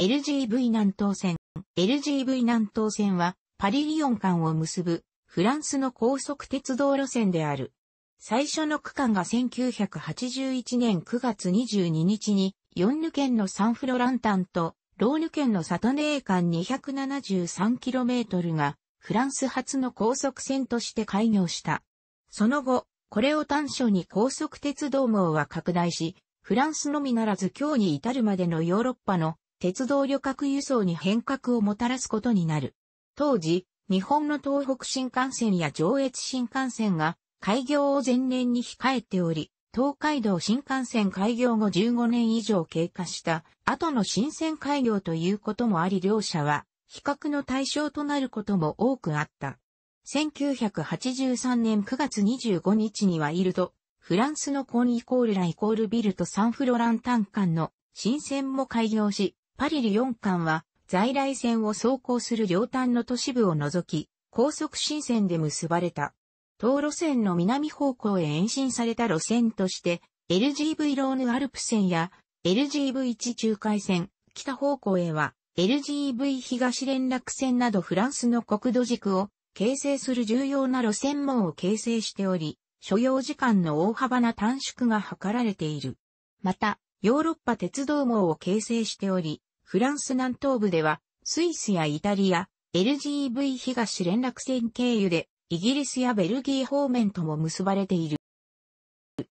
LGV 南東線。LGV 南東線は、パリリオン間を結ぶ、フランスの高速鉄道路線である。最初の区間が1981年9月22日に、ヨンヌ県のサンフロランタンと、ローヌ県のサトネー間 273km が、フランス初の高速線として開業した。その後、これを短所に高速鉄道網は拡大し、フランスのみならず今日に至るまでのヨーロッパの鉄道旅客輸送に変革をもたらすことになる。当時、日本の東北新幹線や上越新幹線が開業を前年に控えており、東海道新幹線開業後15年以上経過した後の新線開業ということもあり両社は比較の対象となることも多くあった。1983年9月25日にはイルド、フランスのコンイコールライコールビルとサンフロランタン間の新線も開業し、パリリ4巻は、在来線を走行する両端の都市部を除き、高速新線で結ばれた。東路線の南方向へ延伸された路線として、LGV ローヌアルプ線や LGV1 中海線、北方向へは LGV 東連絡線などフランスの国土軸を形成する重要な路線網を形成しており、所要時間の大幅な短縮が図られている。また、ヨーロッパ鉄道網を形成しており、フランス南東部では、スイスやイタリア、LGV 東連絡線経由で、イギリスやベルギー方面とも結ばれている。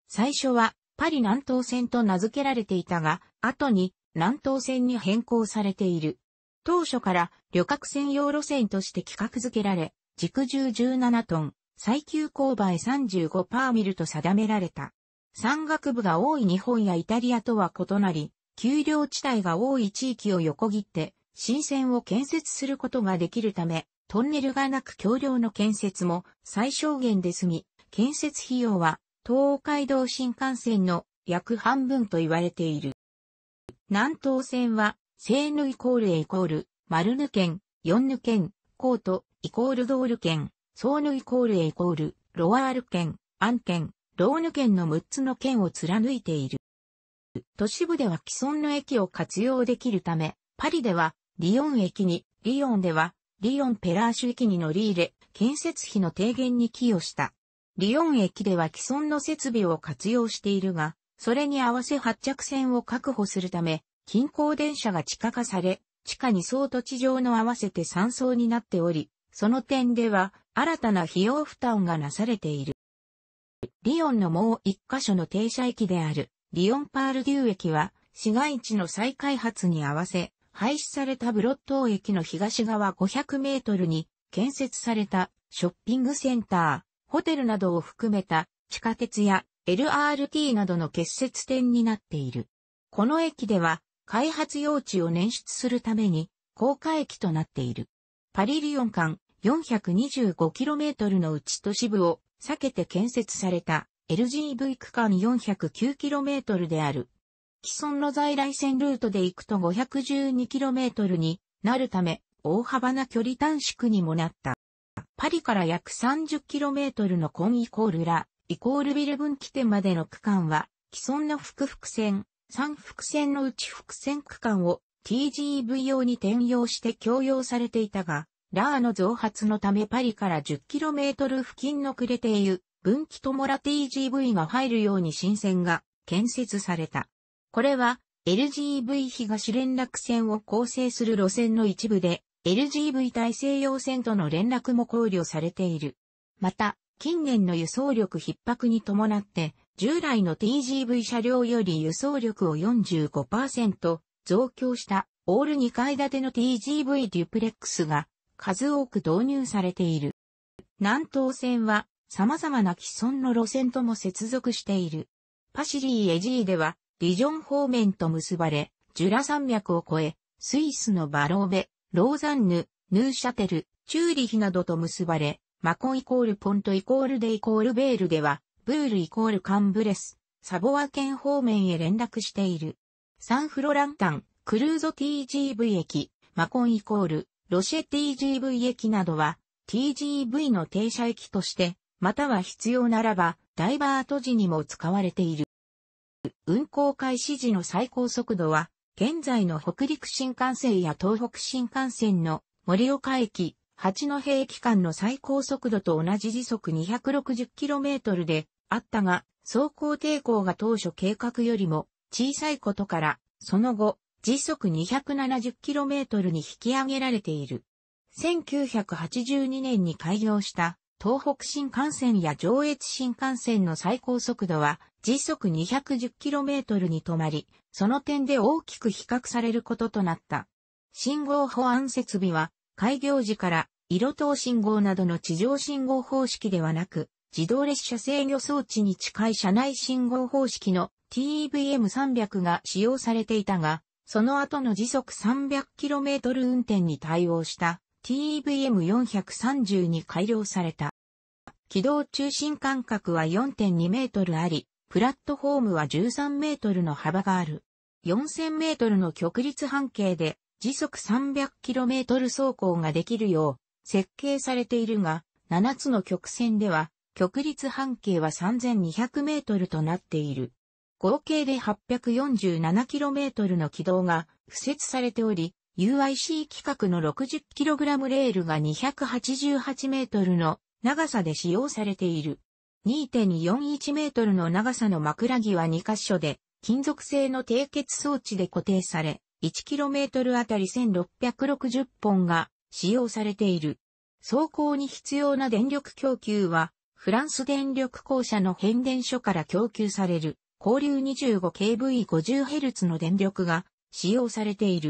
最初は、パリ南東線と名付けられていたが、後に南東線に変更されている。当初から旅客専用路線として企画付けられ、軸重17トン、最急勾配35パーミルと定められた。山岳部が多い日本やイタリアとは異なり、丘陵地帯が多い地域を横切って、新線を建設することができるため、トンネルがなく橋梁の建設も最小限で済み、建設費用は東海道新幹線の約半分と言われている。南東線は、西ヌイコールイコール、丸ヌ県、四ヌ県、コート、イコールドール県、総ヌイコールイコール、ロワール県、アン県、ローヌ県の6つの県を貫いている。都市部では既存の駅を活用できるため、パリではリヨン駅に、リヨンではリヨンペラーシュ駅に乗り入れ、建設費の低減に寄与した。リヨン駅では既存の設備を活用しているが、それに合わせ発着線を確保するため、近郊電車が地下化され、地下2層と地上の合わせて3層になっており、その点では新たな費用負担がなされている。リヨンのもう1箇所の停車駅であるリオンパールデュー駅は、市街地の再開発に合わせ、廃止されたブロットー駅の東側500メートルに建設されたショッピングセンター、ホテルなどを含めた地下鉄や LRT などの結節点になっている。この駅では開発用地を捻出するために高架駅となっている。パリリオン間 425km のうち都市部を避けて建設された LGV 区間 409km である。既存の在来線ルートで行くと 512km になるため、大幅な距離短縮にもなった。パリから約 30km のコンイコールラ、イコールビル分岐点までの区間は、既存の複々線、三複線のうち複線区間を TGV 用に転用して供用されていたが、ラーの増発のためパリから 10km 付近のクレテイユ、分岐ともら TGV が入るように新線が建設された。これは LGV 東連絡線を構成する路線の一部で LGV 大西洋線との連絡も考慮されている。また、近年の輸送力逼迫に伴って、従来の TGV 車両より輸送力を45%増強したオール2階建ての TGV デュプレックスが数多く導入されている。南東線は様々な既存の路線とも接続している。パシリー・エジーでは、ディジョン方面と結ばれ、ジュラ山脈を越え、スイスのバローベ、ローザンヌ、ヌーシャテル、チューリヒなどと結ばれ、マコイコールポントイコールデイコールベールでは、ブールイコールカンブレス、サボア県方面へ連絡している。サンフロランタン、クルーゾ TGV 駅、マコンイコール、ロシェ TGV 駅などは、TGV の停車駅として、または必要ならば、ダイバート時にも使われている。運行開始時の最高速度は、現在の北陸新幹線や東北新幹線の盛岡駅、八戸駅間の最高速度と同じ時速 260km であったが、走行抵抗が当初計画よりも小さいことから、その後、時速 270km に引き上げられている。1982年に開業した東北新幹線や上越新幹線の最高速度は時速 210km に止まり、その点で大きく比較されることとなった。信号保安設備は開業時から色等信号などの地上信号方式ではなく、自動列車制御装置に近い車内信号方式の TEVM300 が使用されていたが、その後の時速 300km 運転に対応した TEVM430 に改良された。軌道中心間隔は4.2メートルあり、プラットフォームは13メートルの幅がある。4000メートルの極率半径で時速3 0 0トル走行ができるよう設計されているが、7つの曲線では極率半径は3 2 0 0ルとなっている。合計で8 4 7トルの軌道が付設されており、UIC 規格の 60kg レールが 288m の長さで使用されている。2.41メートルの長さの枕木は2カ所で、金属製の締結装置で固定され、1キロメートルあたり1660本が使用されている。走行に必要な電力供給は、フランス電力公社の変電所から供給される、交流 25kV50Hz の電力が使用されている。